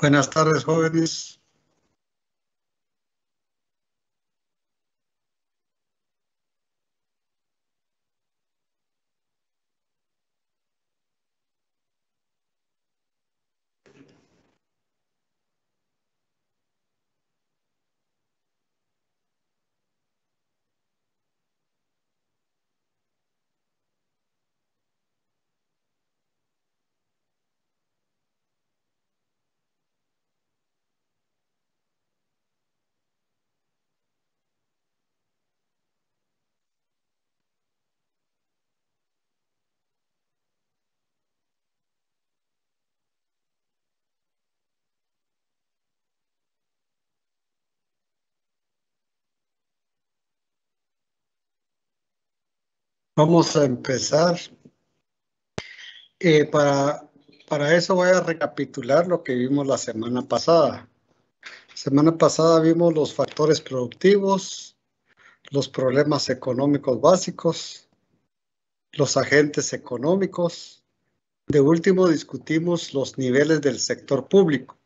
Buenas tardes, jóvenes. Vamos a empezar. Eh, para, para eso voy a recapitular lo que vimos la semana pasada. Semana pasada vimos los factores productivos, los problemas económicos básicos, los agentes económicos. De último discutimos los niveles del sector público.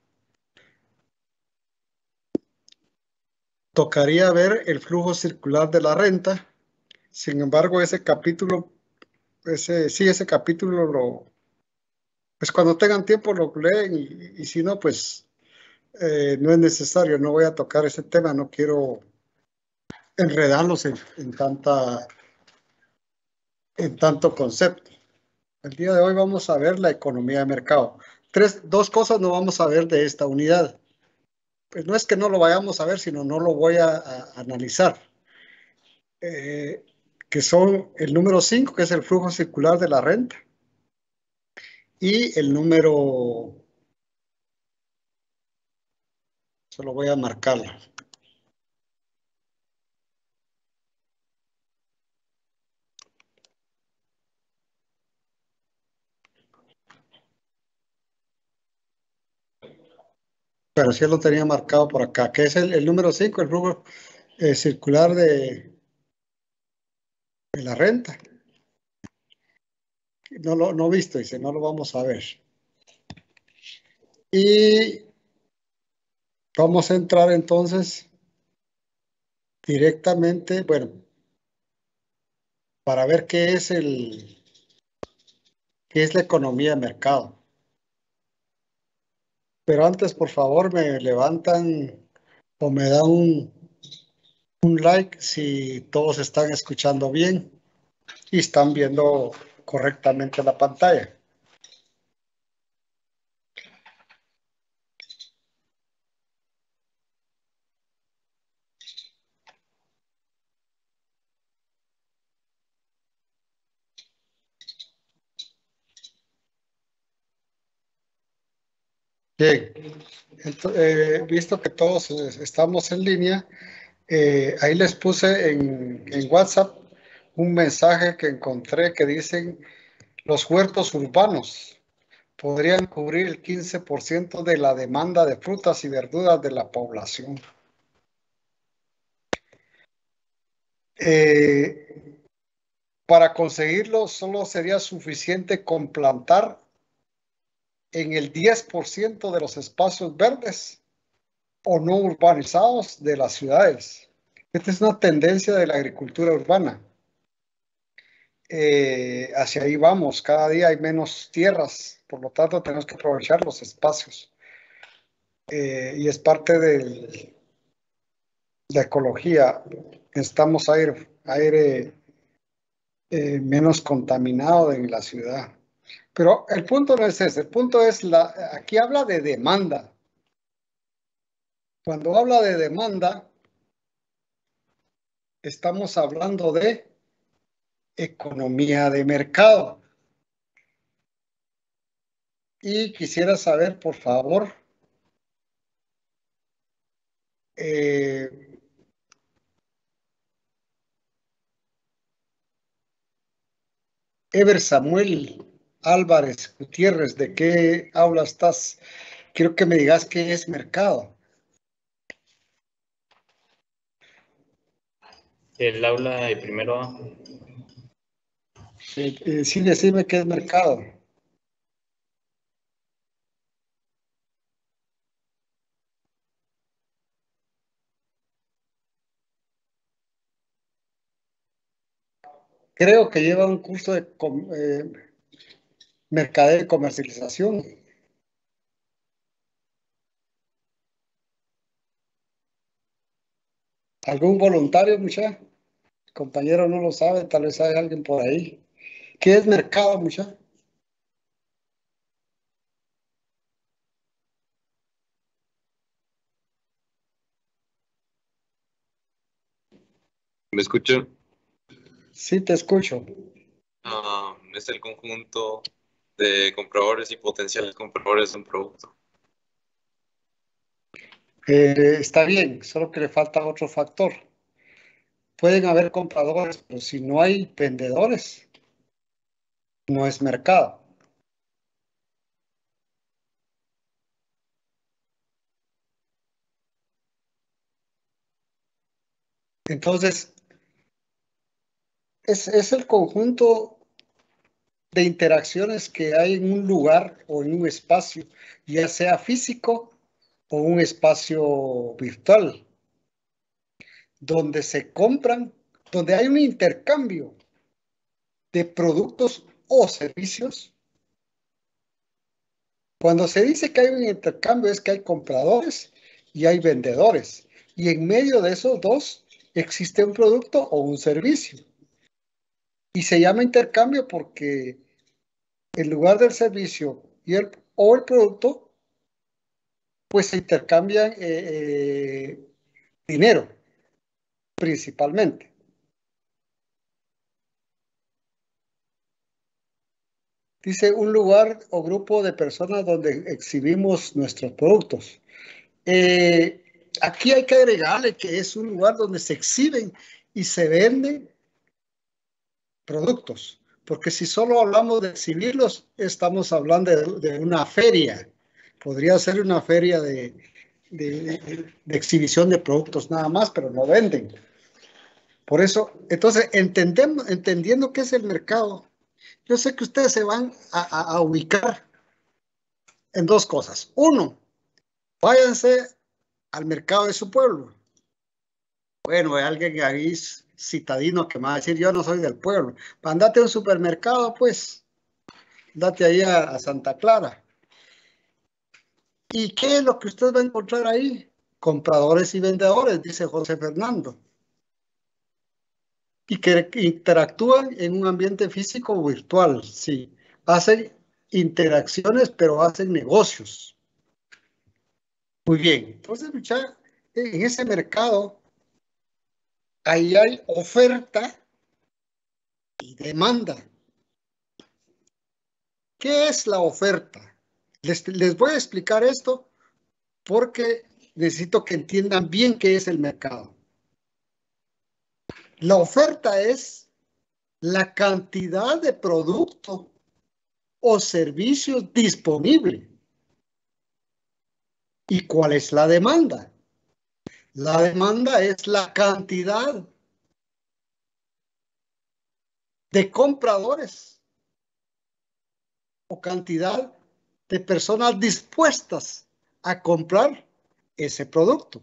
Tocaría ver el flujo circular de la renta sin embargo, ese capítulo, ese, sí, ese capítulo lo, pues cuando tengan tiempo lo leen y, si no, pues eh, no es necesario, no voy a tocar ese tema, no quiero enredarlos en, tanta, en tanto concepto. El día de hoy vamos a ver la economía de mercado. Tres, dos cosas no vamos a ver de esta unidad. Pues no es que no lo vayamos a ver, sino no lo voy a, analizar. Eh, que son el número 5, que es el flujo circular de la renta, y el número, solo voy a marcarlo, pero sí lo tenía marcado por acá, que es el, número 5, el flujo eh, circular de, la renta. No lo no visto, dice, no lo vamos a ver. Y vamos a entrar entonces directamente, bueno, para ver qué es el qué es la economía de mercado. Pero antes, por favor, me levantan o me dan un un like si todos están escuchando bien y están viendo correctamente la pantalla. Bien, eh, visto que todos eh, estamos en línea, eh, ahí les puse en, WhatsApp un mensaje que encontré que dicen los huertos urbanos podrían cubrir el 15% de la demanda de frutas y verduras de la población. Eh, para conseguirlo solo sería suficiente con plantar en el 10% de los espacios verdes o no urbanizados de las ciudades. Esta es una tendencia de la agricultura urbana. Eh, hacia ahí vamos, cada día hay menos tierras, por lo tanto tenemos que aprovechar los espacios. Eh, y es parte de la ecología. Necesitamos aire, aire eh, menos contaminado en la ciudad. Pero el punto no es ese, el punto es, la, aquí habla de demanda. Cuando habla de demanda, estamos hablando de economía de mercado. Y quisiera saber, por favor, eh, Ever Samuel Álvarez Gutiérrez, ¿de qué aula estás? Quiero que me digas qué es mercado. ¿El aula de primero sí eh, Sí, decirme qué es mercado. Creo que lleva un curso de eh, mercadeo y comercialización. ¿Algún voluntario, mucha Compañero no lo sabe, tal vez hay alguien por ahí. ¿Qué es mercado, mucha? ¿Me escuchan? Sí, te escucho. Ah, es el conjunto de compradores y potenciales compradores de un producto está bien, solo que le falta otro factor. Pueden haber compradores, pero si no hay vendedores, no es mercado. Entonces, es, es, el conjunto de interacciones que hay en un lugar o en un espacio, ya sea físico un espacio virtual, donde se compran, donde hay un intercambio de productos o servicios. Cuando se dice que hay un intercambio es que hay compradores y hay vendedores. Y en medio de esos dos existe un producto o un servicio. Y se llama intercambio porque en lugar del servicio y el, o el producto pues se intercambian eh, eh, dinero, principalmente. Dice un lugar o grupo de personas donde exhibimos nuestros productos. Eh, aquí hay que agregarle que es un lugar donde se exhiben y se venden productos, porque si solo hablamos de exhibirlos, estamos hablando de una feria podría ser una feria de, exhibición de productos nada más, pero no venden. Por eso, entonces, entendemos, entendiendo qué es el mercado, yo sé que ustedes se van a, ubicar en dos cosas. Uno, váyanse al mercado de su pueblo. Bueno, hay alguien ahí citadino que me va a decir, yo no soy del pueblo. Andate a un supermercado, pues. Date ahí a Santa Clara ¿Y qué es lo que usted va a encontrar ahí? Compradores y vendedores, dice José Fernando. Y que interactúan en un ambiente físico virtual, sí. Hacen interacciones, pero hacen negocios. Muy bien. Entonces, en ese mercado, ahí hay oferta y demanda. ¿Qué es la oferta? Les, voy a explicar esto porque necesito que entiendan bien qué es el mercado. La oferta es la cantidad de producto o servicios disponible. ¿Y cuál es la demanda? La demanda es la cantidad de compradores o cantidad de personas dispuestas a comprar ese producto.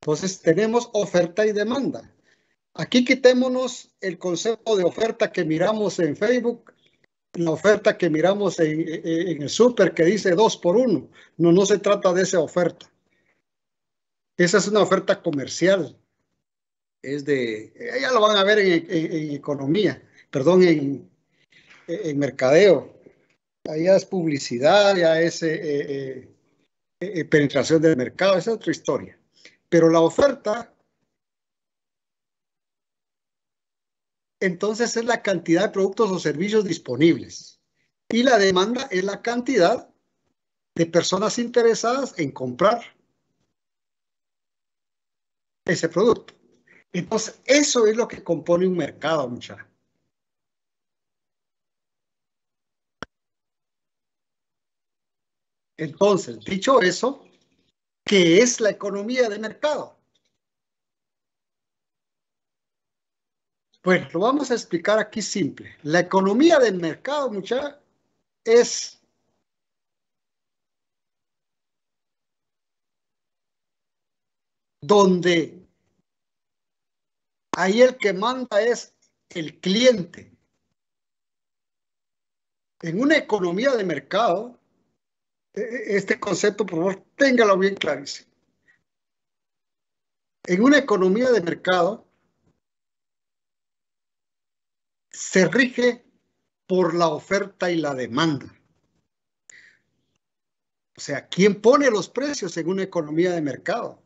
Entonces tenemos oferta y demanda. Aquí quitémonos el concepto de oferta que miramos en Facebook, la oferta que miramos en, el súper que dice dos por uno. No, no se trata de esa oferta. Esa es una oferta comercial. Es de, eh, ya lo van a ver en economía, perdón, en mercadeo ya es publicidad, ya es eh, eh, eh, penetración del mercado, esa es otra historia. Pero la oferta, entonces es la cantidad de productos o servicios disponibles. Y la demanda es la cantidad de personas interesadas en comprar ese producto. Entonces, eso es lo que compone un mercado, muchachos. Entonces, dicho eso, ¿qué es la economía de mercado? Bueno, lo vamos a explicar aquí simple. La economía de mercado, mucha, es donde ahí el que manda es el cliente. En una economía de mercado, e-, este concepto, por favor, téngalo bien clarísimo. En una economía de mercado, se rige por la oferta y la demanda. O sea, ¿quién pone los precios en una economía de mercado?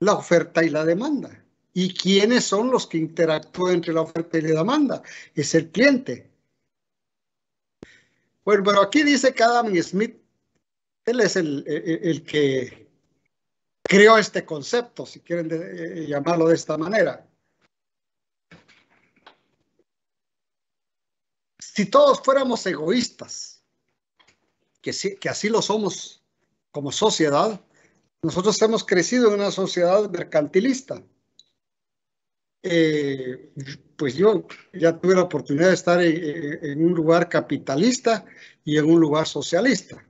La oferta y la demanda. ¿Y quiénes son los que interactúan entre la oferta y la demanda? Es el cliente, bueno, pero aquí dice que Adam Smith, él es el, e, e, que creó este concepto, si quieren e, llamarlo de esta manera. Si todos fuéramos egoístas, que así lo somos como sociedad, nosotros hemos crecido en una sociedad mercantilista. Eh, pues yo ya tuve la oportunidad de estar en, un lugar capitalista y en un lugar socialista.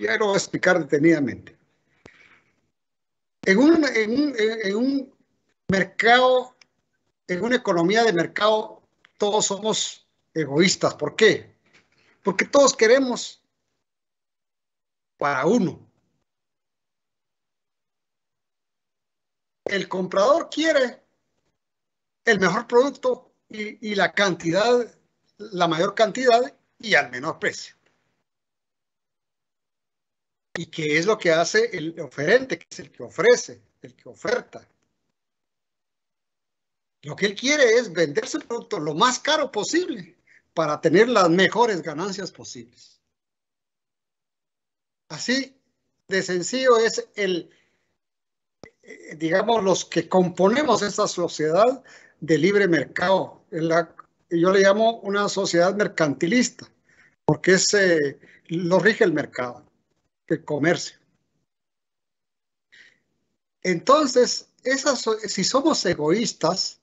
Ya lo voy a explicar detenidamente. En un, en un mercado, en una economía de mercado, todos somos egoístas. ¿Por qué? Porque todos queremos para uno. El comprador quiere el mejor producto y, la cantidad, la mayor cantidad y al menor precio. ¿Y qué es lo que hace el oferente, que es el que ofrece, el que oferta? Lo que él quiere es vender su producto lo más caro posible para tener las mejores ganancias posibles. Así de sencillo es el, eh, digamos, los que componemos esta sociedad de libre mercado. la, yo le llamo una sociedad mercantilista, porque es, lo eh, rige el mercado, el comercio. Entonces, esas, si somos egoístas,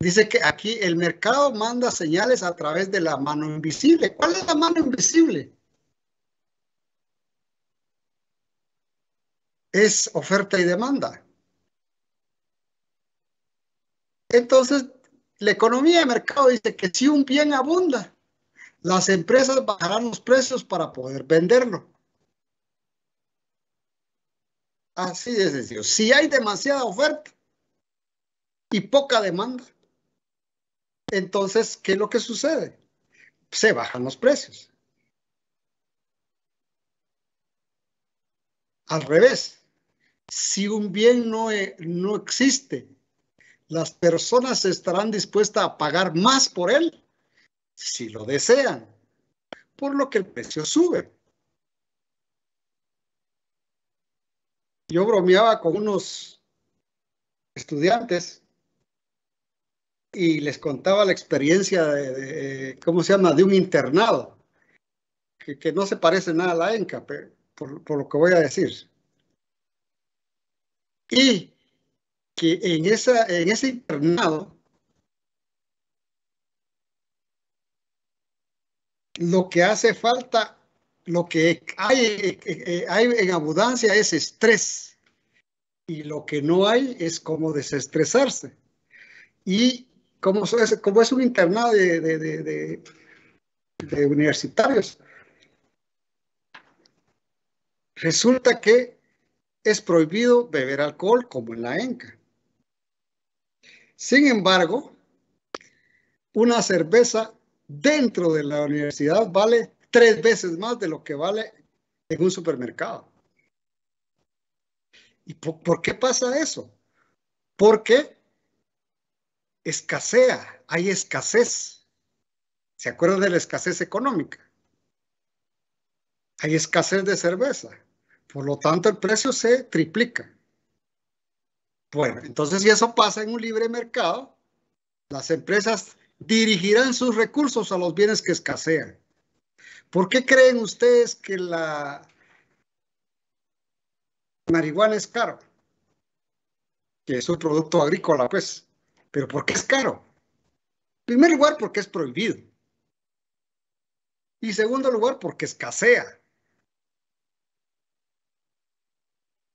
dice que aquí el mercado manda señales a través de la mano invisible. ¿Cuál es la mano invisible? Es oferta y demanda. Entonces, la economía de mercado dice que si un bien abunda, las empresas bajarán los precios para poder venderlo. Así es Si hay demasiada oferta y poca demanda, entonces, ¿qué es lo que sucede? Se bajan los precios. Al revés, si un bien no, eh, no existe las personas estarán dispuestas a pagar más por él si lo desean, por lo que el precio sube. Yo bromeaba con unos estudiantes y les contaba la experiencia de, ¿cómo se llama?, de un internado, que, no se parece nada a la ENCA, por, por lo que voy a decir. Y que en, esa, en ese internado lo que hace falta, lo que hay, eh, hay en abundancia es estrés y lo que no hay es cómo desestresarse. Y como es, como es un internado de, de, de universitarios, resulta que es prohibido beber alcohol como en la ENCA. Sin embargo, una cerveza dentro de la universidad vale tres veces más de lo que vale en un supermercado. ¿Y por, qué pasa eso? Porque escasea, hay escasez. ¿Se acuerdan de la escasez económica? Hay escasez de cerveza. Por lo tanto, el precio se triplica. Bueno, entonces si eso pasa en un libre mercado, las empresas dirigirán sus recursos a los bienes que escasean. ¿Por qué creen ustedes que la marihuana es caro? Que es un producto agrícola, pues. Pero ¿por qué es caro? En primer lugar, porque es prohibido. Y segundo lugar, porque escasea.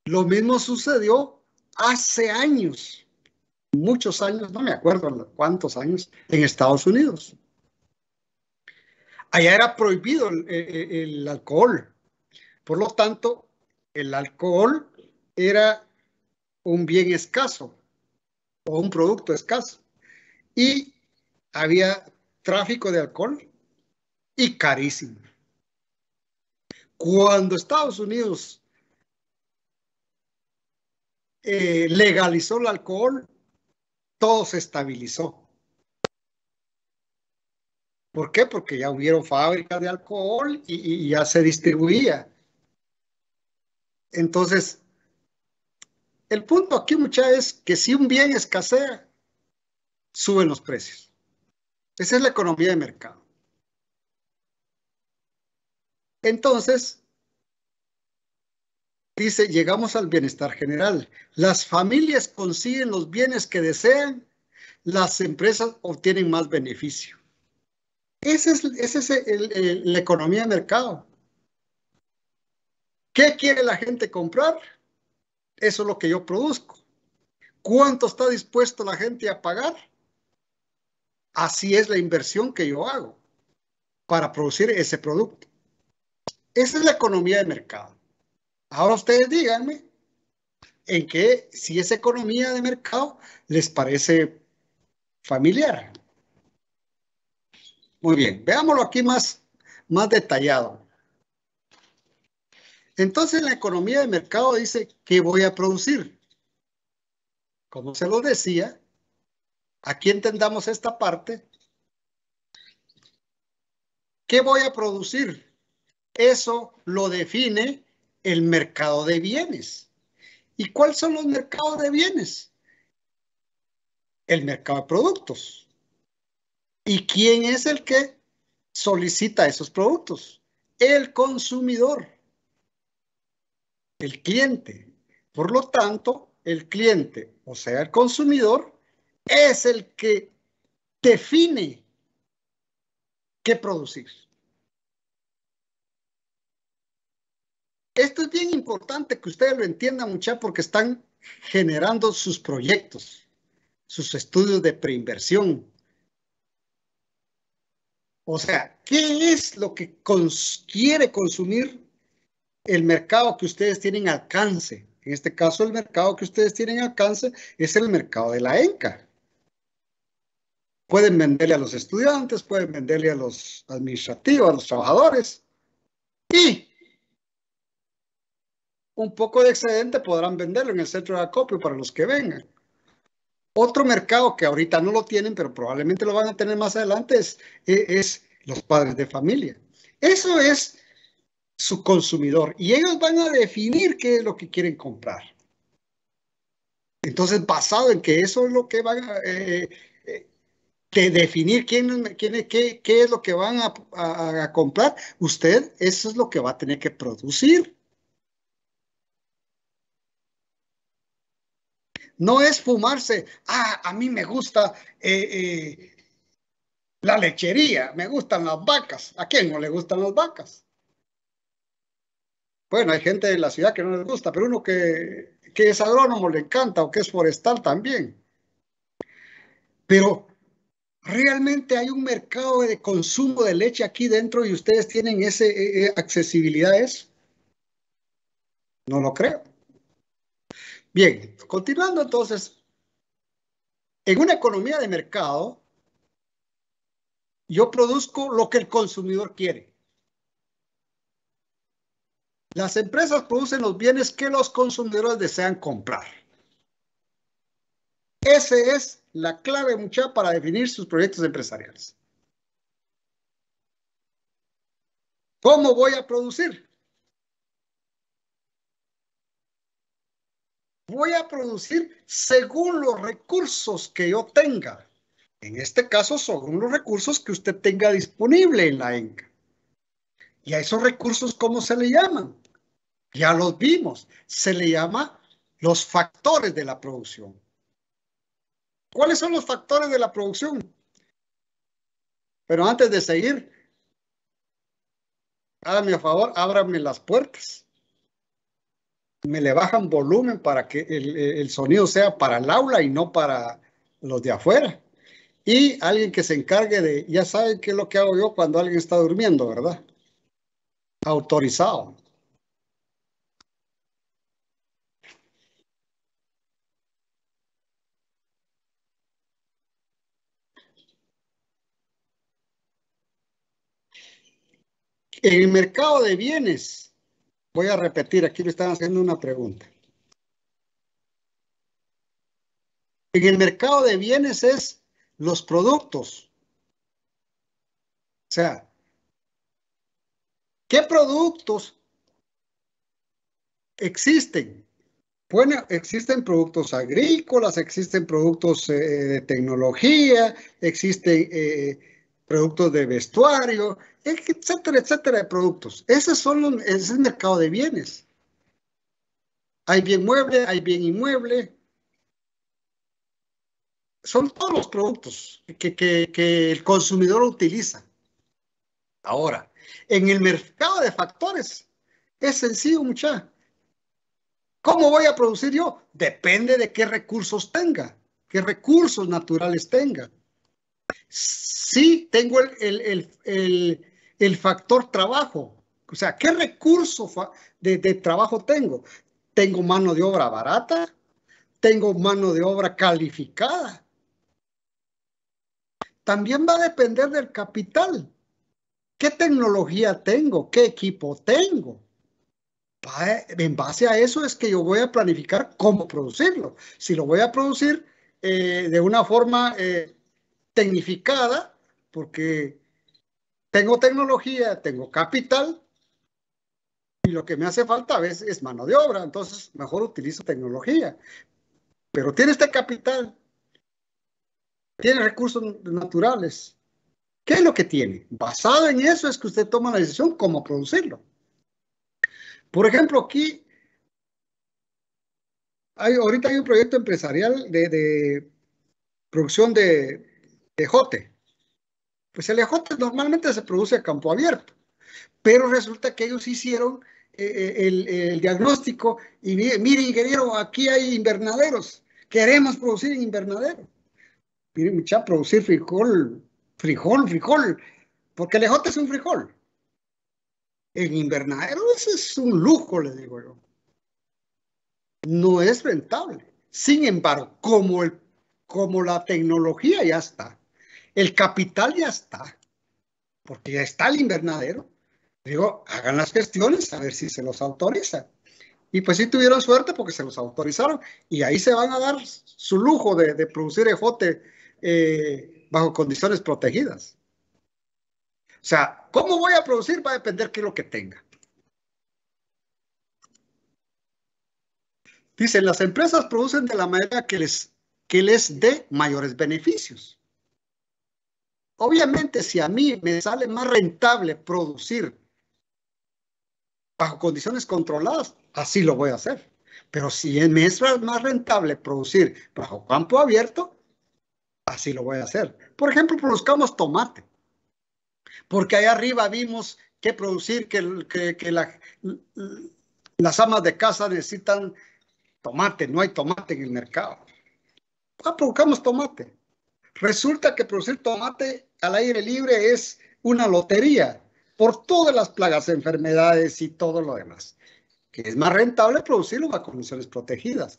Lo mismo sucedió hace años, muchos años, no me acuerdo cuántos años, en Estados Unidos. Allá era prohibido eh, eh, el, alcohol. Por lo tanto, el alcohol era un bien escaso o un producto escaso. Y había tráfico de alcohol y carísimo. Cuando Estados Unidos eh, legalizó el alcohol, todo se estabilizó. ¿Por qué? Porque ya hubieron fábricas de alcohol y, y ya se distribuía. Entonces, el punto aquí, muchachos, es que si un bien escasea, suben los precios. Esa es la economía de mercado. Entonces, dice, llegamos al bienestar general. Las familias consiguen los bienes que desean, las empresas obtienen más beneficio. Esa es, la economía de mercado. ¿Qué quiere la gente comprar? Eso es lo que yo produzco. ¿Cuánto está dispuesto la gente a pagar? Así es la inversión que yo hago para producir ese producto. Esa es la economía de mercado. Ahora ustedes díganme en qué, si esa economía de mercado les parece familiar. Muy bien, veámoslo aquí más, más detallado. Entonces la economía de mercado dice, ¿qué voy a producir? Como se lo decía, aquí entendamos esta parte. ¿Qué voy a producir? Eso lo define el mercado de bienes. ¿Y cuáles son los mercados de bienes? El mercado de productos. ¿Y quién es el que solicita esos productos? El consumidor, el cliente. Por lo tanto, el cliente, o sea, el consumidor, es el que define qué producir. Esto es bien importante que ustedes lo entiendan, muchachos, porque están generando sus proyectos, sus estudios de preinversión. O sea, ¿qué es lo que quiere consumir el mercado que ustedes tienen alcance? En este caso, el mercado que ustedes tienen alcance es el mercado de la ENCA. Pueden venderle a los estudiantes, pueden venderle a los administrativos, a los trabajadores. Y un poco de excedente podrán venderlo en el centro de acopio para los que vengan. Otro mercado que ahorita no lo tienen, pero probablemente lo van a tener más adelante, es, es los padres de familia. Eso es su consumidor y ellos van a definir qué es lo que quieren comprar. Entonces, basado en que eso es lo que van a eh, eh, definir quién, quién qué, qué, es lo que van a comprar, usted eso es lo que va a tener que producir. No es fumarse, ah, a mí me gusta eh, eh, la lechería, me gustan las vacas. ¿A quién no le gustan las vacas? Bueno, hay gente de la ciudad que no les gusta, pero uno que, es agrónomo le encanta o que es forestal también. Pero realmente hay un mercado de consumo de leche aquí dentro y ustedes tienen ese eh, accesibilidad a No lo creo. Bien, continuando entonces, en una economía de mercado, yo produzco lo que el consumidor quiere. Las empresas producen los bienes que los consumidores desean comprar. Esa es la clave mucha para definir sus proyectos empresariales. ¿Cómo voy a producir? voy a producir según los recursos que yo tenga. En este caso, según los recursos que usted tenga disponible en la ENCA. ¿Y a esos recursos cómo se le llaman? Ya los vimos. Se le llama los factores de la producción. ¿Cuáles son los factores de la producción? Pero antes de seguir, hágame a favor, ábrame las puertas me le bajan volumen para que el, sonido sea para el aula y no para los de afuera. Y alguien que se encargue de, ya saben qué es lo que hago yo cuando alguien está durmiendo, ¿verdad? Autorizado. el mercado de bienes, Voy a repetir, aquí le están haciendo una pregunta. En el mercado de bienes es los productos. O sea, ¿qué productos existen? Bueno, existen productos agrícolas, existen productos eh, de tecnología, existen eh, productos de vestuario, etcétera, etcétera de productos. Ese, son es el mercado de bienes. Hay bien mueble, hay bien inmueble. Son todos los productos que, el consumidor utiliza. Ahora, en el mercado de factores, es sencillo, muchacha. ¿Cómo voy a producir yo? Depende de qué recursos tenga, qué recursos naturales tenga. Sí, tengo el, factor trabajo. O sea, ¿qué recurso de, trabajo tengo? Tengo mano de obra barata, tengo mano de obra calificada. También va a depender del capital. ¿Qué tecnología tengo? ¿Qué equipo tengo? En base a eso es que yo voy a planificar cómo producirlo. Si lo voy a producir eh, de una forma eh, tecnificada, porque tengo tecnología, tengo capital, y lo que me hace falta a veces es mano de obra, entonces mejor utilizo tecnología. Pero tiene este capital, tiene recursos naturales. ¿Qué es lo que tiene? Basado en eso es que usted toma la decisión cómo producirlo. Por ejemplo, aquí ahorita hay un proyecto empresarial de producción de ejote. Pues el ejote normalmente se produce a campo abierto, pero resulta que ellos hicieron eh, eh, el, diagnóstico y mire, ingeniero, aquí hay invernaderos, queremos producir en invernadero. Mire, mucha, producir frijol, frijol, frijol, porque el ejote es un frijol. En invernadero ese es un lujo, le digo yo. No es rentable. Sin embargo, como, el, como la tecnología ya está, el capital ya está, porque ya está el invernadero. Digo, hagan las gestiones a ver si se los autoriza. Y pues sí tuvieron suerte porque se los autorizaron y ahí se van a dar su lujo de, producir ejote eh, bajo condiciones protegidas. O sea, ¿cómo voy a producir? Va a depender qué es lo que tenga. Dicen, las empresas producen de la manera que les, que les dé mayores beneficios. Obviamente, si a mí me sale más rentable producir bajo condiciones controladas, así lo voy a hacer. Pero si me es más rentable producir bajo campo abierto, así lo voy a hacer. Por ejemplo, produzcamos tomate. Porque ahí arriba vimos que producir, que, la, las amas de casa necesitan tomate, no hay tomate en el mercado. Ah, tomate. Resulta que producir tomate al aire libre es una lotería por todas las plagas, enfermedades y todo lo demás. Que es más rentable producirlo a condiciones protegidas.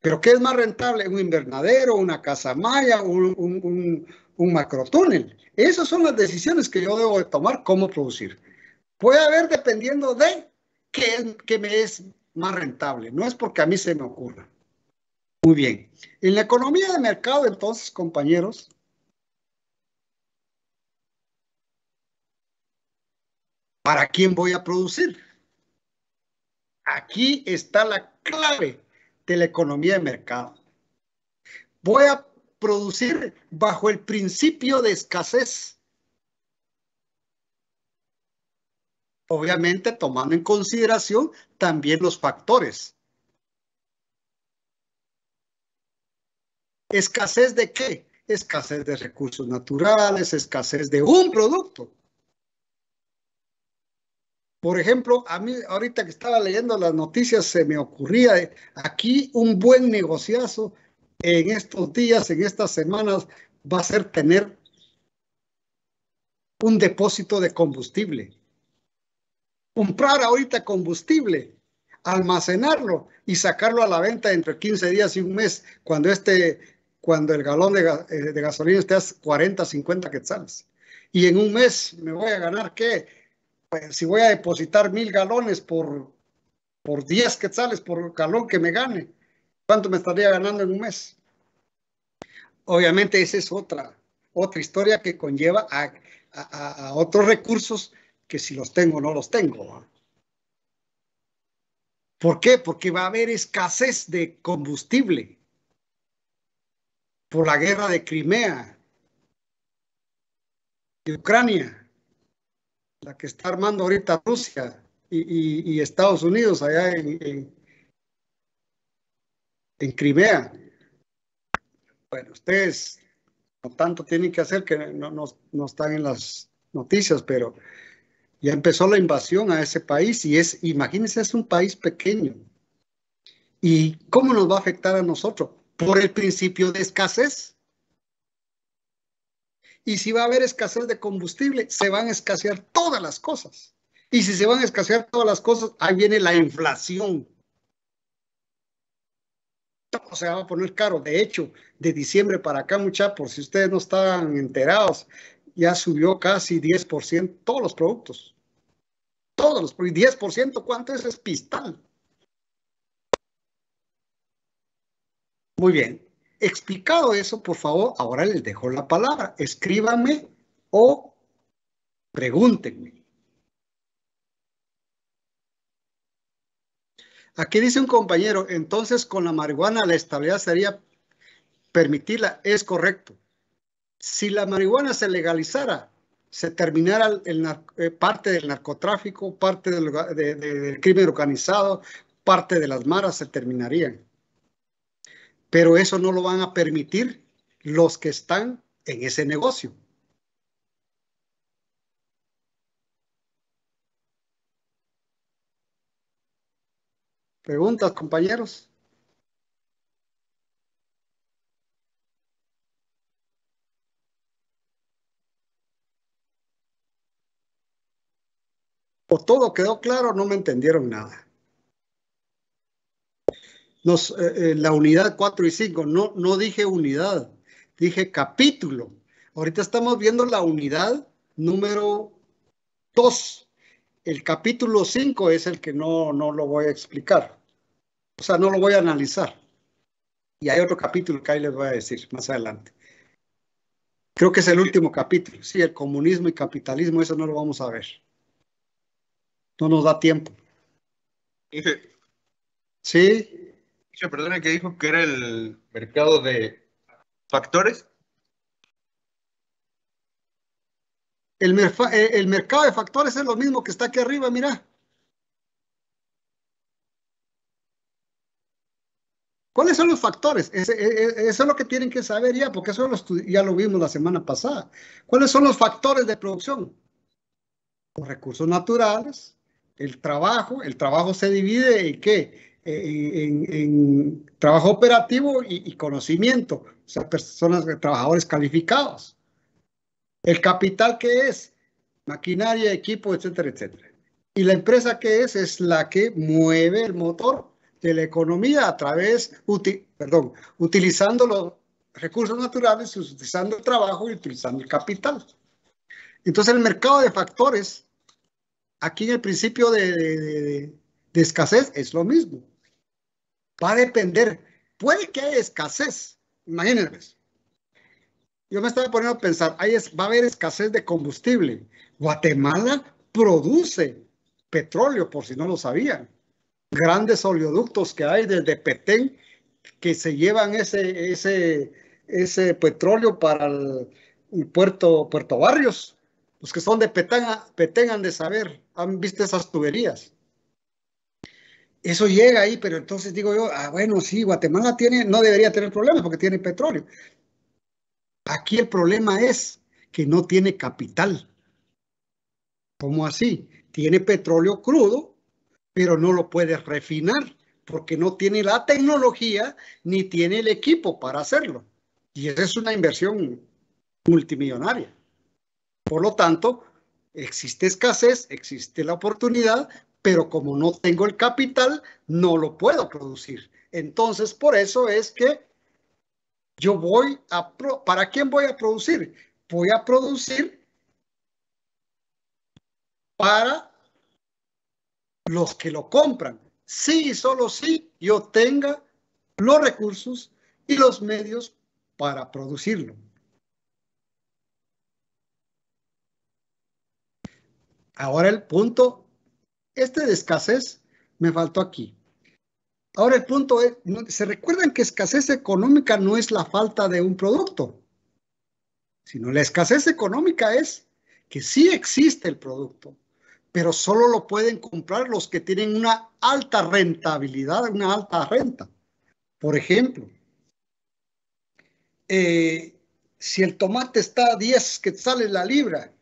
Pero ¿qué es más rentable? ¿Un invernadero, una casa maya, un, un, macrotúnel? Esas son las decisiones que yo debo de tomar cómo producir. Puede haber dependiendo de qué me es más rentable. No es porque a mí se me ocurra. Muy bien. En la economía de mercado, entonces, compañeros, ¿para quién voy a producir? Aquí está la clave de la economía de mercado. Voy a producir bajo el principio de escasez. Obviamente tomando en consideración también los factores ¿Escasez de qué? Escasez de recursos naturales, escasez de un producto. Por ejemplo, a mí ahorita que estaba leyendo las noticias se me ocurría eh, aquí un buen negociazo en estos días, en estas semanas, va a ser tener un depósito de combustible. Comprar ahorita combustible, almacenarlo y sacarlo a la venta entre 15 días y un mes, cuando este cuando el galón de, eh, gasolina esté a 40, 50 quetzales. Y en un mes me voy a ganar qué? Pues, si voy a depositar mil galones por, por 10 quetzales por galón que me gane, ¿cuánto me estaría ganando en un mes? Obviamente esa es otra, otra historia que conlleva a, otros recursos que si los tengo no los tengo. ¿Por qué? Porque va a haber escasez de combustible por la guerra de Crimea, y Ucrania, la que está armando ahorita Rusia y, Estados Unidos allá en, Crimea. Bueno, ustedes no tanto tienen que hacer que no, no están en las noticias, pero ya empezó la invasión a ese país y es, imagínense, es un país pequeño. ¿Y cómo nos va a afectar a nosotros? por el principio de escasez. Y si va a haber escasez de combustible, se van a escasear todas las cosas. Y si se van a escasear todas las cosas, ahí viene la inflación. Todo se va a poner caro. De hecho, de diciembre para acá, muchachos, por si ustedes no estaban enterados, ya subió casi 10% todos los productos. Todos los productos. ¿10% cuánto es? Es pistal. Muy bien. Explicado eso, por favor, ahora les dejo la palabra. Escríbanme o pregúntenme. Aquí dice un compañero, entonces con la marihuana la estabilidad sería permitirla. Es correcto. Si la marihuana se legalizara, se terminara el, eh, parte del narcotráfico, parte del crimen organizado, parte de las maras se terminarían. Pero eso no lo van a permitir los que están en ese negocio. Preguntas, compañeros. o todo quedó claro, no me entendieron nada. Nos, eh, eh, la unidad 4 y 5, no, no dije unidad, dije capítulo. Ahorita estamos viendo la unidad número 2. El capítulo 5 es el que no, no lo voy a explicar. O sea, no lo voy a analizar. Y hay otro capítulo que ahí les voy a decir más adelante. Creo que es el último capítulo. Sí, el comunismo y capitalismo, eso no lo vamos a ver. No nos da tiempo. Sí, perdona, que dijo que era el mercado de factores. Eh, el, mercado de factores es lo mismo que está aquí arriba, mira. ¿Cuáles son los factores? E, e, e, eso es lo que tienen que saber ya, porque eso ya lo vimos la semana pasada. ¿Cuáles son los factores de producción? Los recursos naturales, el trabajo. El trabajo se divide en qué? en, trabajo operativo y, conocimiento, o sea, personas, trabajadores calificados. El capital que es maquinaria, equipo, etcétera, etcétera. Y la empresa que es es la que mueve el motor de la economía a través, perdón, utilizando los recursos naturales, utilizando el trabajo y utilizando el capital. Entonces el mercado de factores, aquí en el principio de escasez, es lo mismo. Va a depender. Puede que haya escasez. Imagínense. Yo me estaba poniendo a pensar, es va a haber escasez de combustible. Guatemala produce petróleo, por si no lo sabían. Grandes oleoductos que hay desde Petén que se llevan ese, ese, ese petróleo para el, puerto, Puerto Barrios. Los que son de Petén, Petén han de saber, han visto esas tuberías eso llega ahí, pero entonces digo yo, ah, bueno, sí, Guatemala tiene, no debería tener problemas porque tiene petróleo. Aquí el problema es que no tiene capital. ¿Cómo así? Tiene petróleo crudo, pero no lo puede refinar porque no tiene la tecnología ni tiene el equipo para hacerlo. Y esa es una inversión multimillonaria. Por lo tanto, existe escasez, existe la oportunidad, pero como no tengo el capital, no lo puedo producir. Entonces, por eso es que yo voy a... ¿Para quién voy a producir? Voy a producir para los que lo compran. Sí y solo si sí, yo tenga los recursos y los medios para producirlo. Ahora el punto este de escasez me faltó aquí. Ahora el punto es, ¿se recuerdan que escasez económica no es la falta de un producto? Sino la escasez económica es que sí existe el producto, pero solo lo pueden comprar los que tienen una alta rentabilidad, una alta renta. Por ejemplo, eh, si el tomate está a 10 sale la libra,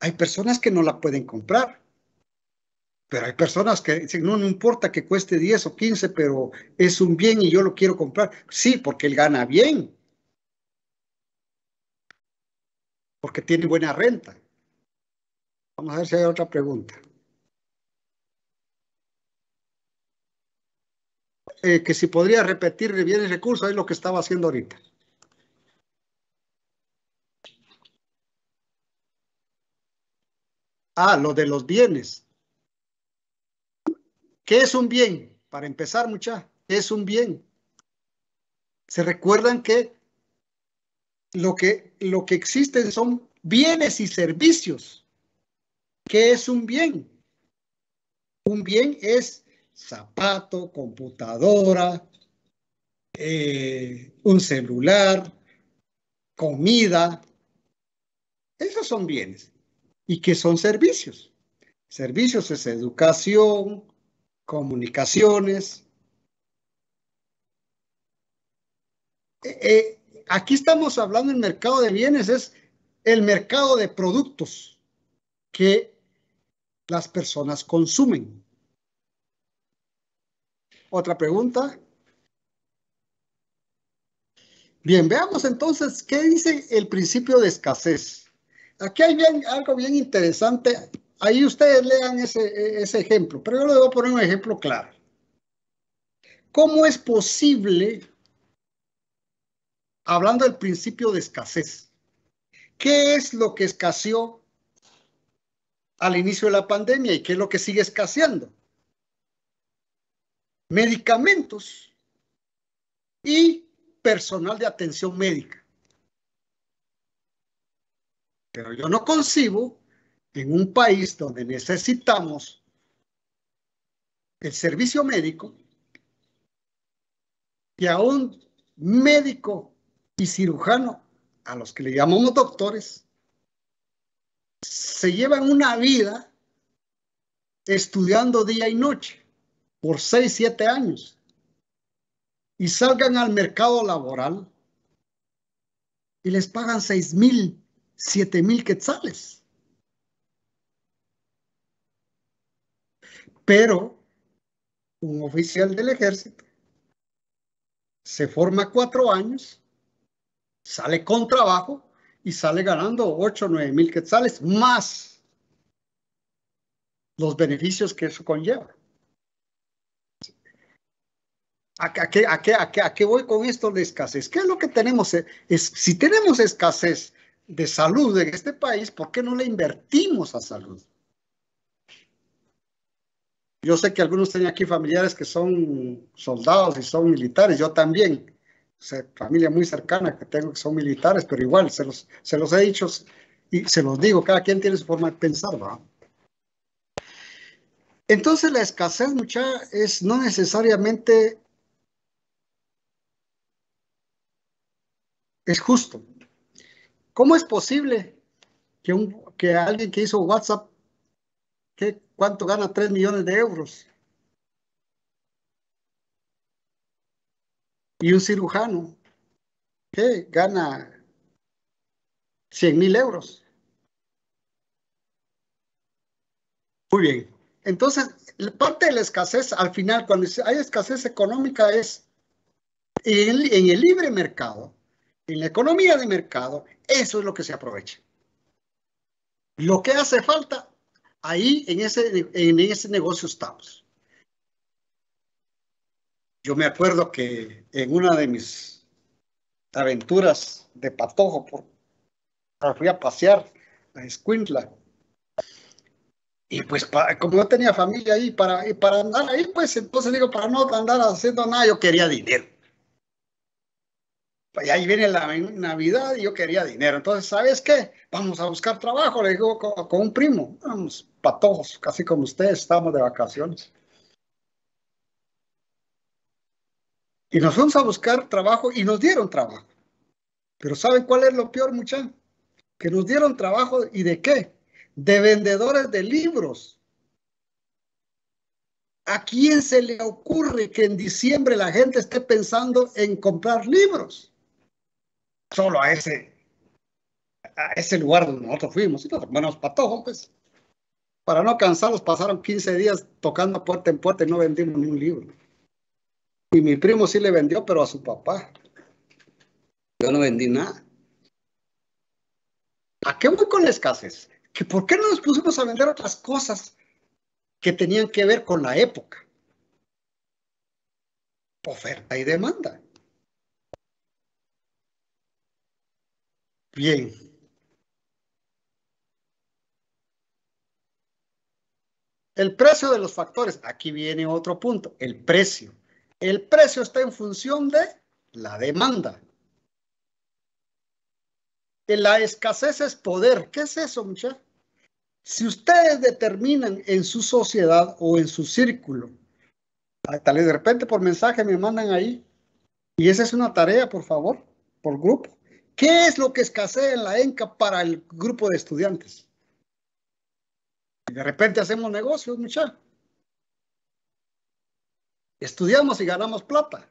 hay personas que no la pueden comprar. Pero hay personas que dicen, no, no importa que cueste 10 o 15, pero es un bien y yo lo quiero comprar. Sí, porque él gana bien. Porque tiene buena renta. Vamos a ver si hay otra pregunta. Eh, que si podría repetir bienes el recursos es lo que estaba haciendo ahorita. Ah, lo de los bienes. ¿Qué es un bien? Para empezar, mucha, ¿qué es un bien? Se recuerdan que lo que, lo que existen son bienes y servicios. ¿Qué es un bien? Un bien es zapato, computadora, eh, un celular, comida. Esos son bienes. ¿Y qué son servicios? Servicios es educación, comunicaciones. Eh, eh, aquí estamos hablando del mercado de bienes, es el mercado de productos que las personas consumen. Otra pregunta. Bien, veamos entonces qué dice el principio de escasez. Aquí hay algo bien interesante Ahí ustedes lean e, ese, ejemplo, pero yo le voy a poner un ejemplo claro. ¿Cómo es posible, hablando del principio de escasez, qué es lo que escaseó al inicio de la pandemia y qué es lo que sigue escaseando? Medicamentos y personal de atención médica. Pero yo no concibo en un país donde necesitamos el servicio médico, que a un médico y cirujano, a los que le llamamos doctores, se llevan una vida estudiando día y noche por seis, siete años y salgan al mercado laboral y les pagan seis mil, siete mil quetzales. Pero un oficial del ejército se forma cuatro años, sale con trabajo y sale ganando 8 o 9 mil quetzales más los beneficios que eso conlleva. ¿A qué, voy con esto de escasez? ¿Qué es lo que tenemos? Es, si tenemos escasez de salud en este país, ¿por qué no le invertimos a salud? Yo sé que algunos tienen aquí familiares que son soldados y son militares, yo también. familia muy cercana que tengo que son militares, pero igual se los, se los he dicho y se los digo, cada quien tiene su forma de pensar, ¿verdad? Entonces la escasez, mucha, es no necesariamente es justo. ¿Cómo es posible que, que alguien que hizo WhatsApp ¿Cuánto gana 3 millones de euros? Y un cirujano ¿Qué? gana 100 mil euros. Muy bien. Entonces, parte de la escasez, al final, cuando hay escasez económica, es en en el libre mercado, en la economía de mercado, eso es lo que se aprovecha. Lo que hace falta Ahí en ese, en ese negocio estamos. Yo me acuerdo que en una de mis aventuras de patojo, por, fui a pasear a Escuintla. Y pues como no tenía familia ahí para, para andar ahí, pues entonces digo, para no andar haciendo nada, yo quería dinero. Pues, y ahí viene la Navidad y yo quería dinero. Entonces, ¿sabes qué? Vamos a buscar trabajo, le digo con, con un primo. Vamos patojos, casi como ustedes, estamos de vacaciones. Y nos fuimos a buscar trabajo y nos dieron trabajo. Pero ¿saben cuál es lo peor, muchachos? Que nos dieron trabajo y de qué? De vendedores de libros. ¿A quién se le ocurre que en diciembre la gente esté pensando en comprar libros? Solo a ese, a ese lugar donde nosotros fuimos, y los hermanos patojos, pues. Para no cansarlos, pasaron 15 días tocando puerta en puerta y no vendimos ni un libro. Y mi primo sí le vendió, pero a su papá. Yo no vendí nada. ¿A qué voy con la escasez? ¿Que ¿Por qué no nos pusimos a vender otras cosas que tenían que ver con la época? Oferta y demanda. Bien, El precio de los factores, aquí viene otro punto, el precio. El precio está en función de la demanda. La escasez es poder. ¿Qué es eso, muchachos? Si ustedes determinan en su sociedad o en su círculo, ah, tal vez de repente por mensaje me mandan ahí, y esa es una tarea, por favor, por grupo. ¿Qué es lo que escasea en la ENCA para el grupo de estudiantes? de repente hacemos negocios, muchachos. Estudiamos y ganamos plata.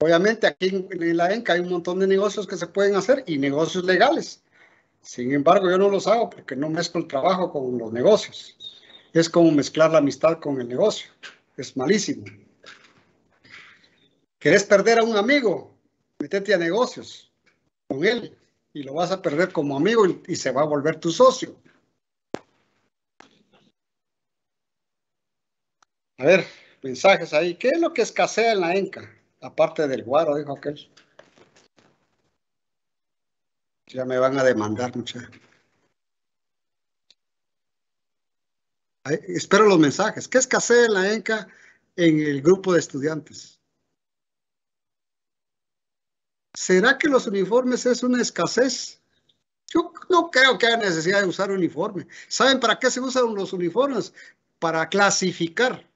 Obviamente aquí en la ENCA hay un montón de negocios que se pueden hacer y negocios legales. Sin embargo, yo no los hago porque no mezclo el trabajo con los negocios. Es como mezclar la amistad con el negocio. Es malísimo. ¿Querés perder a un amigo? Metete a negocios con él y lo vas a perder como amigo y se va a volver tu socio. A ver, mensajes ahí. ¿Qué es lo que escasea en la ENCA? Aparte del guaro, dijo aquel. Ya me van a demandar, muchachos. Espero los mensajes. ¿Qué escasea en la ENCA en el grupo de estudiantes? ¿Será que los uniformes es una escasez? Yo no creo que haya necesidad de usar uniforme. ¿Saben para qué se usan los uniformes? Para clasificar.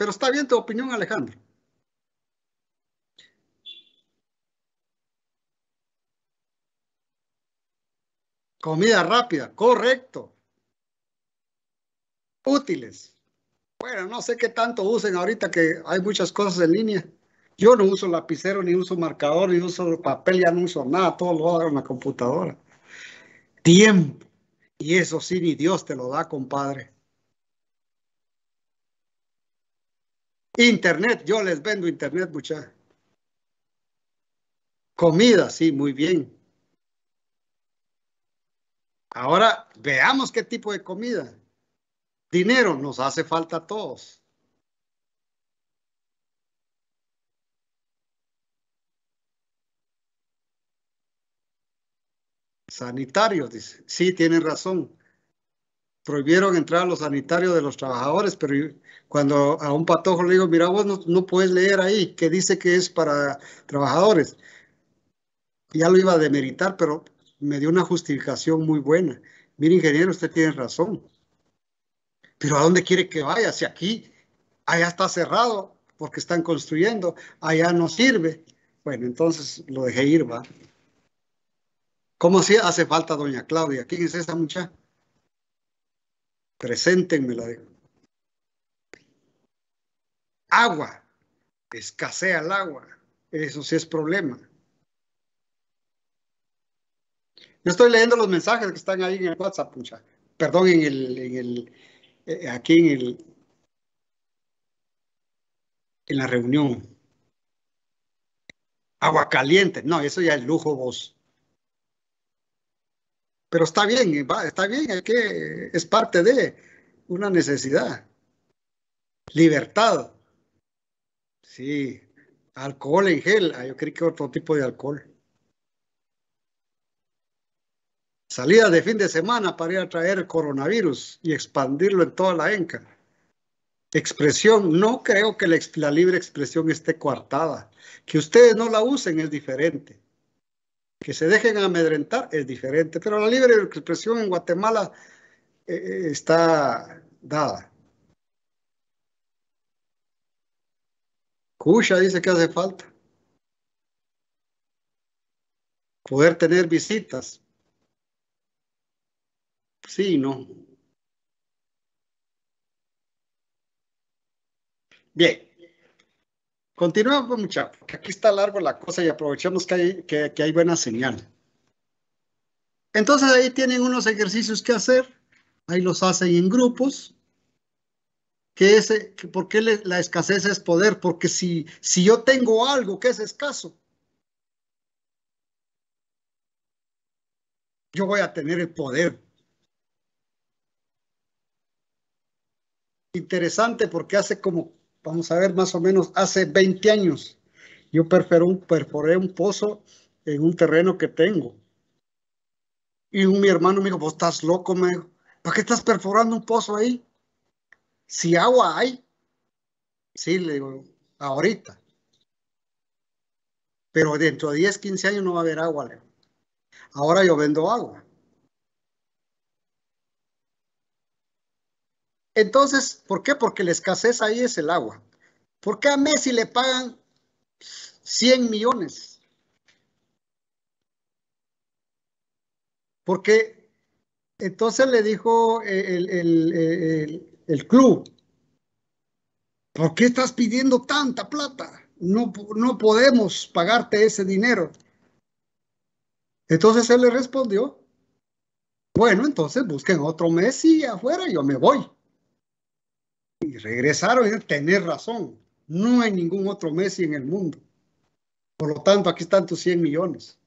Pero está bien tu opinión, Alejandro. Comida rápida, correcto. Útiles. Bueno, no sé qué tanto usen ahorita que hay muchas cosas en línea. Yo no uso lapicero, ni uso marcador, ni uso papel, ya no uso nada, todo lo hago en la computadora. Tiempo. Y eso sí, ni Dios te lo da, compadre. Internet, yo les vendo internet, muchachos. Comida, sí, muy bien. Ahora veamos qué tipo de comida. Dinero nos hace falta a todos. Sanitarios, Sí, tienen razón prohibieron entrar a los sanitarios de los trabajadores, pero cuando a un patojo le digo, mira, vos no, puedes leer ahí, que dice que es para trabajadores. Ya lo iba a demeritar, pero me dio una justificación muy buena. Mire, ingeniero, usted tiene razón. Pero ¿a dónde quiere que vaya? Si aquí, allá está cerrado porque están construyendo, allá no sirve. Bueno, entonces lo dejé ir, va. ¿Cómo si hace falta doña Claudia? ¿Quién es esa muchacha? la de Agua. Escasea el agua. Eso sí es problema. Yo estoy leyendo los mensajes que están ahí en el WhatsApp, Perdón, en el, eh, aquí en el en la reunión. Agua caliente. No, eso ya es lujo vos pero está bien, está bien, es que es parte de una necesidad. Libertad. Sí, alcohol en gel, ah, yo creo que otro tipo de alcohol. Salida de fin de semana para ir a traer coronavirus y expandirlo en toda la ENCA. Expresión, no creo que la libre expresión esté coartada. Que ustedes no la usen es diferente que se dejen amedrentar es diferente, pero la libre expresión en Guatemala eh, eh, está dada. Cusha dice que hace falta poder tener visitas. Sí, no. Bien. Continuamos, pues, muchachos, porque aquí está largo la cosa y aprovechamos que hay, buena señal. Entonces ahí tienen unos ejercicios que hacer, ahí los hacen en grupos. ¿Qué es? ¿Por qué la escasez es poder? Porque si, si yo tengo algo que es escaso, yo voy a tener el poder. Interesante porque hace como vamos a ver, más o menos hace 20 años, yo perforé un, pozo en un terreno que tengo. Y un, mi hermano me dijo, vos estás loco, me dijo, ¿para qué estás perforando un pozo ahí? Si agua hay. Sí, le digo, ahorita. Pero dentro de 10, 15 años no va a haber agua, Ahora yo vendo agua. Entonces, ¿por qué? Porque la escasez ahí es el agua. ¿Por qué a Messi le pagan 100 millones? Porque entonces le dijo el, club, ¿por qué estás pidiendo tanta plata? No, no podemos pagarte ese dinero. Entonces él le respondió, bueno, entonces busquen otro Messi afuera yo me voy. Y regresaron y tener razón. No hay ningún otro Messi en el mundo. Por lo tanto, aquí están tus 100 millones.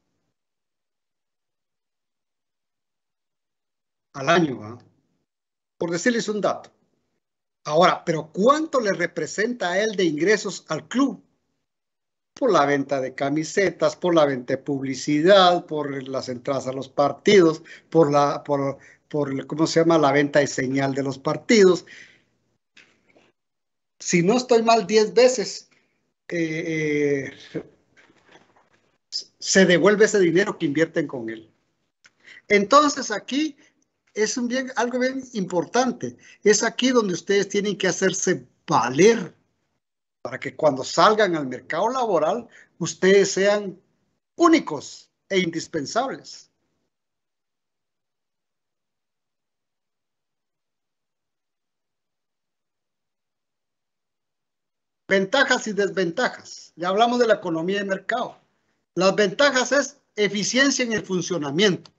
Al año, ¿ah? por decirles un dato. Ahora, pero ¿cuánto le representa a él de ingresos al club? Por la venta de camisetas, por la venta de publicidad, por las entradas a los partidos, por la, por, por, ¿cómo se llama? La venta de señal de los partidos si no estoy mal, 10 veces eh, eh, se devuelve ese dinero que invierten con él. Entonces aquí es un bien, algo bien importante. Es aquí donde ustedes tienen que hacerse valer para que cuando salgan al mercado laboral ustedes sean únicos e indispensables. Ventajas y desventajas. Ya hablamos de la economía de mercado. Las ventajas es eficiencia en el funcionamiento.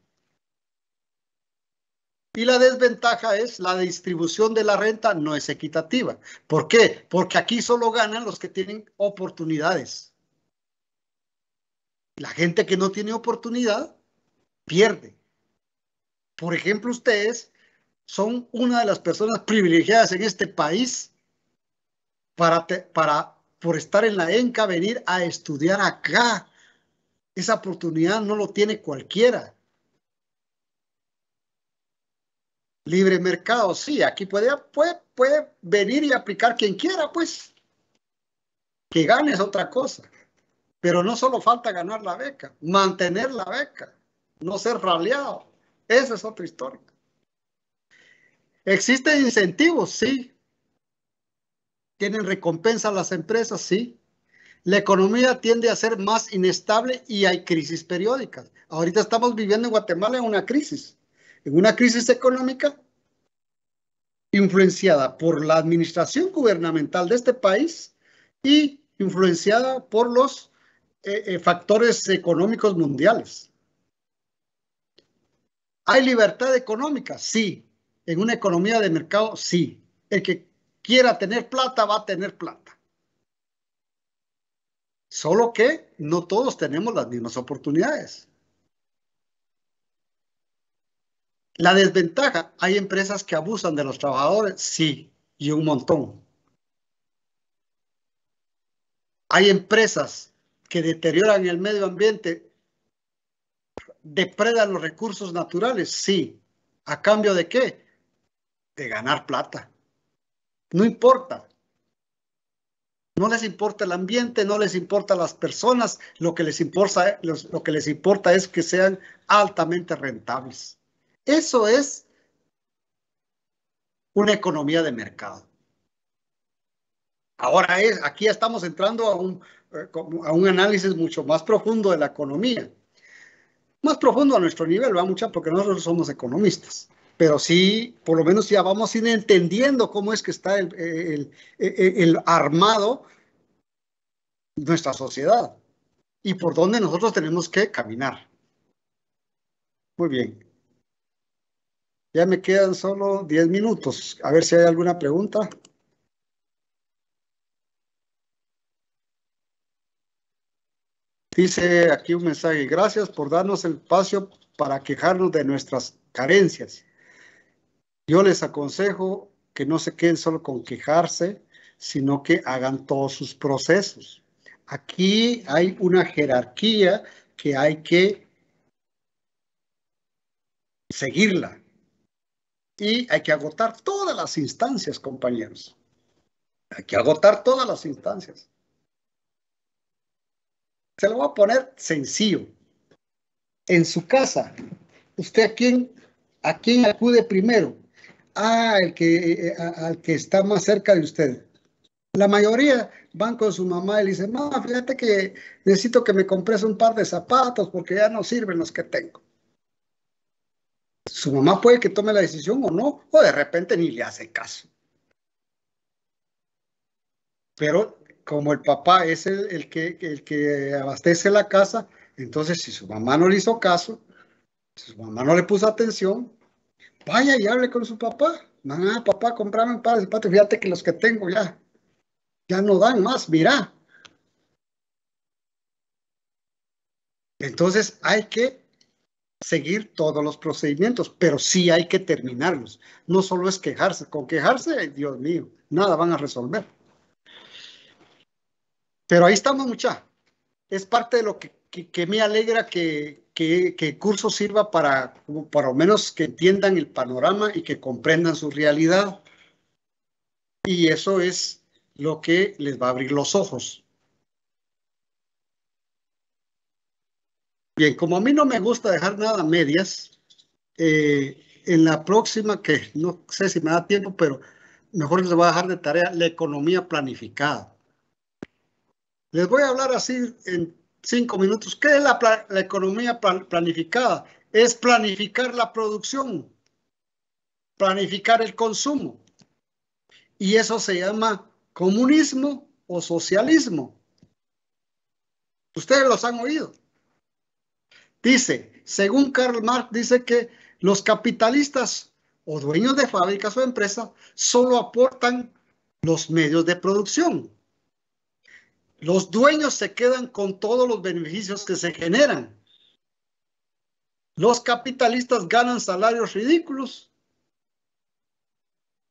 Y la desventaja es la distribución de la renta no es equitativa. ¿Por qué? Porque aquí solo ganan los que tienen oportunidades. La gente que no tiene oportunidad pierde. Por ejemplo, ustedes son una de las personas privilegiadas en este país para, para por estar en la ENCA, venir a estudiar acá. Esa oportunidad no lo tiene cualquiera. Libre mercado, sí, aquí puede, puede venir y aplicar quien quiera, pues. Que gane es otra cosa. Pero no solo falta ganar la beca, mantener la beca, no ser raleado. Esa es otra historia. ¿Existen incentivos? Sí, ¿Tienen recompensa las empresas? Sí. La economía tiende a ser más inestable y hay crisis periódicas. Ahorita estamos viviendo en Guatemala en una crisis, en una crisis económica influenciada por la administración gubernamental de este país y influenciada por los eh, eh, factores económicos mundiales. ¿Hay libertad económica? Sí. En una economía de mercado, sí. El que quiera tener plata, va a tener plata. Solo que no todos tenemos las mismas oportunidades. La desventaja, hay empresas que abusan de los trabajadores, sí, y un montón. Hay empresas que deterioran el medio ambiente, depredan los recursos naturales, sí. ¿A cambio de qué? De ganar plata. No importa. No les importa el ambiente, no les importa las personas, lo que les importa, lo que les importa es que sean altamente rentables. Eso es una economía de mercado. Ahora es, aquí estamos entrando a un, eh, a un análisis mucho más profundo de la economía. Más profundo a nuestro nivel, va mucha, porque nosotros somos economistas pero sí, por lo menos ya vamos a ir entendiendo cómo es que está el, armado nuestra sociedad y por dónde nosotros tenemos que caminar. Muy bien. Ya me quedan solo 10 minutos. A ver si hay alguna pregunta. Dice aquí un mensaje. Gracias por darnos el espacio para quejarnos de nuestras carencias. Yo les aconsejo que no se queden solo con quejarse, sino que hagan todos sus procesos. Aquí hay una jerarquía que hay que seguirla. Y hay que agotar todas las instancias, compañeros. Hay que agotar todas las instancias. Se lo voy a poner sencillo. En su casa, ¿usted a quién, a quién acude primero? al ah, que, eh, eh, al que está más cerca de usted. La mayoría van con su mamá y le dicen, mamá, fíjate que necesito que me compres un par de zapatos porque ya no sirven los que tengo. Su mamá puede que tome la decisión o no, o de repente ni le hace caso. Pero como el papá es el, que, el que abastece la casa, entonces si su mamá no le hizo caso, si su mamá no le puso atención, Vaya y hable con su papá. Mamá, papá, comprame un par de zapatos. Fíjate que los que tengo ya, ya no dan más, mira. Entonces hay que seguir todos los procedimientos, pero sí hay que terminarlos. No solo es quejarse. Con quejarse, Dios mío, nada van a resolver. Pero ahí estamos, mucha. Es parte de lo que me alegra que, que, el curso sirva para, Por lo menos que entiendan el panorama y que comprendan su realidad. Y eso es lo que les va a abrir los ojos. Bien, como a mí no me gusta dejar nada a medias, eh, en la próxima, que no sé si me da tiempo, pero mejor les voy a dejar de tarea la economía planificada. Les voy a hablar así en cinco minutos. ¿Qué es la, economía planificada? Es planificar la producción, planificar el consumo. Y eso se llama comunismo o socialismo. Ustedes los han oído. Dice, según Karl Marx, dice que los capitalistas o dueños de fábricas o empresas solo aportan los medios de producción los dueños se quedan con todos los beneficios que se generan. Los capitalistas ganan salarios ridículos.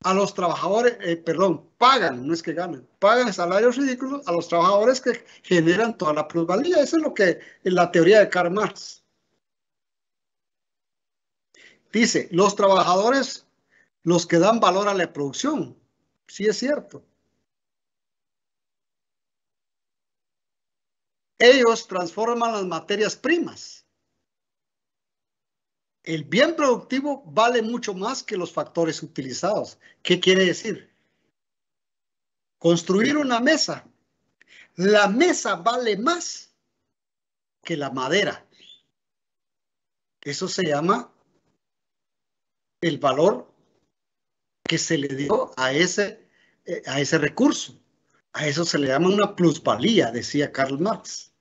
A los trabajadores, eh, perdón, pagan, no es que ganen, pagan salarios ridículos a los trabajadores que generan toda la plusvalía. Eso es lo que en la teoría de Karl Marx. Dice, los trabajadores, los que dan valor a la producción. Sí es cierto. Ellos transforman las materias primas. El bien productivo vale mucho más que los factores utilizados. ¿Qué quiere decir? Construir una mesa. La mesa vale más que la madera. Eso se llama el valor que se le dio a ese, eh, a ese recurso. A eso se le llama una plusvalía, decía Karl Marx.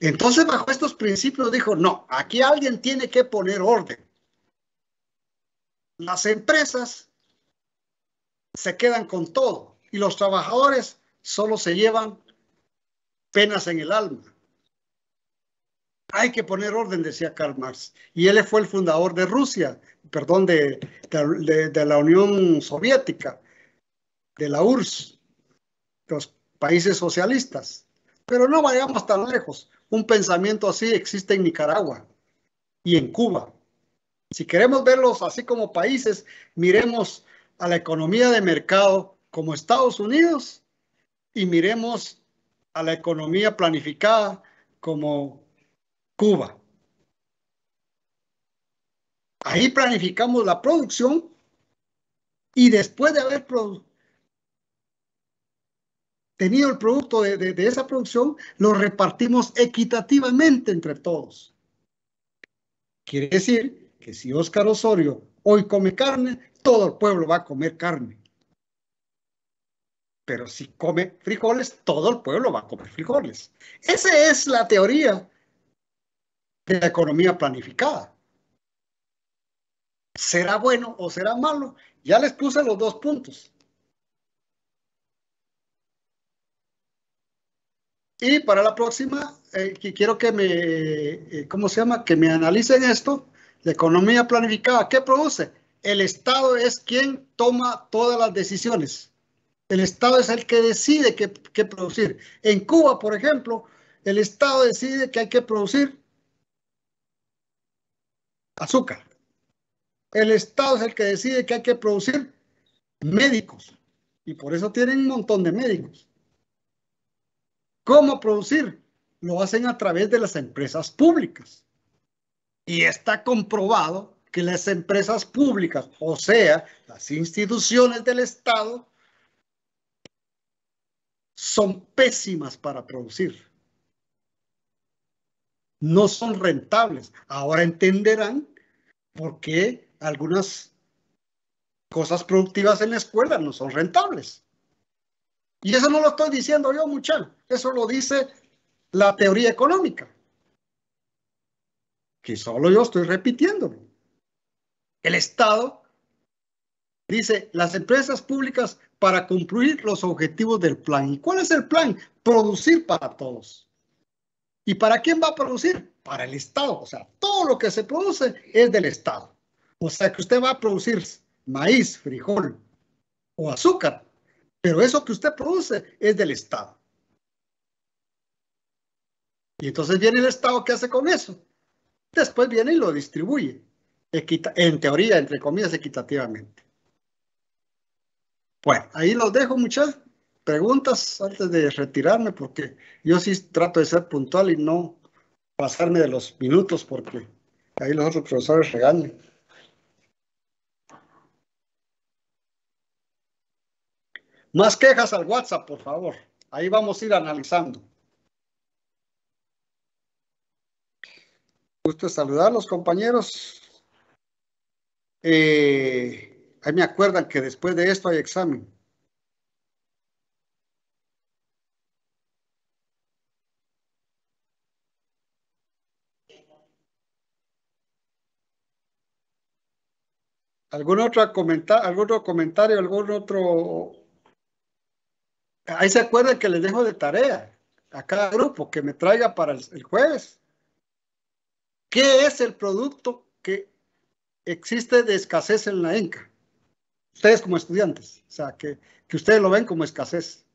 Entonces, bajo estos principios dijo, no, aquí alguien tiene que poner orden. Las empresas se quedan con todo y los trabajadores solo se llevan penas en el alma. Hay que poner orden, decía Karl Marx. Y él fue el fundador de Rusia, perdón, de, la Unión Soviética, de la URSS, los países socialistas. Pero no vayamos tan lejos un pensamiento así existe en Nicaragua y en Cuba. Si queremos verlos así como países, miremos a la economía de mercado como Estados Unidos y miremos a la economía planificada como Cuba. Ahí planificamos la producción y después de haber producido, tenido el producto de, esa producción, lo repartimos equitativamente entre todos. Quiere decir que si Óscar Osorio hoy come carne, todo el pueblo va a comer carne. Pero si come frijoles, todo el pueblo va a comer frijoles. Esa es la teoría de la economía planificada. ¿Será bueno o será malo? Ya les puse los dos puntos. Y para la próxima, eh, quiero que me, eh, ¿cómo se llama? Que me analicen esto. La economía planificada, ¿qué produce? El Estado es quien toma todas las decisiones. El Estado es el que decide qué, qué producir. En Cuba, por ejemplo, el Estado decide que hay que producir azúcar. El Estado es el que decide que hay que producir médicos. Y por eso tienen un montón de médicos. ¿Cómo producir? Lo hacen a través de las empresas públicas. Y está comprobado que las empresas públicas, o sea, las instituciones del Estado, son pésimas para producir. No son rentables. Ahora entenderán por qué algunas cosas productivas en la escuela no son rentables. Y eso no lo estoy diciendo yo, muchacho. Eso lo dice la teoría económica. Que solo yo estoy repitiéndolo. El Estado dice las empresas públicas para cumplir los objetivos del plan. ¿Y cuál es el plan? Producir para todos. ¿Y para quién va a producir? Para el Estado. O sea, todo lo que se produce es del Estado. O sea, que usted va a producir maíz, frijol o azúcar, pero eso que usted produce es del Estado. Y entonces viene el Estado, que hace con eso? Después viene y lo distribuye, en teoría, entre comillas, equitativamente. Bueno, ahí los dejo muchas preguntas antes de retirarme, porque yo sí trato de ser puntual y no pasarme de los minutos, porque ahí los otros profesores regañan. Más quejas al WhatsApp, por favor. Ahí vamos a ir analizando. Gusto saludarlos, compañeros. Eh, ahí me acuerdan que después de esto hay examen. ¿Algún otro, comentar, ¿Algún comentario? ¿Algún otro...? Ahí se acuerdan que les dejo de tarea a cada grupo que me traiga para el jueves. ¿Qué es el producto que existe de escasez en la ENCA? Ustedes como estudiantes, o sea, que, que ustedes lo ven como escasez.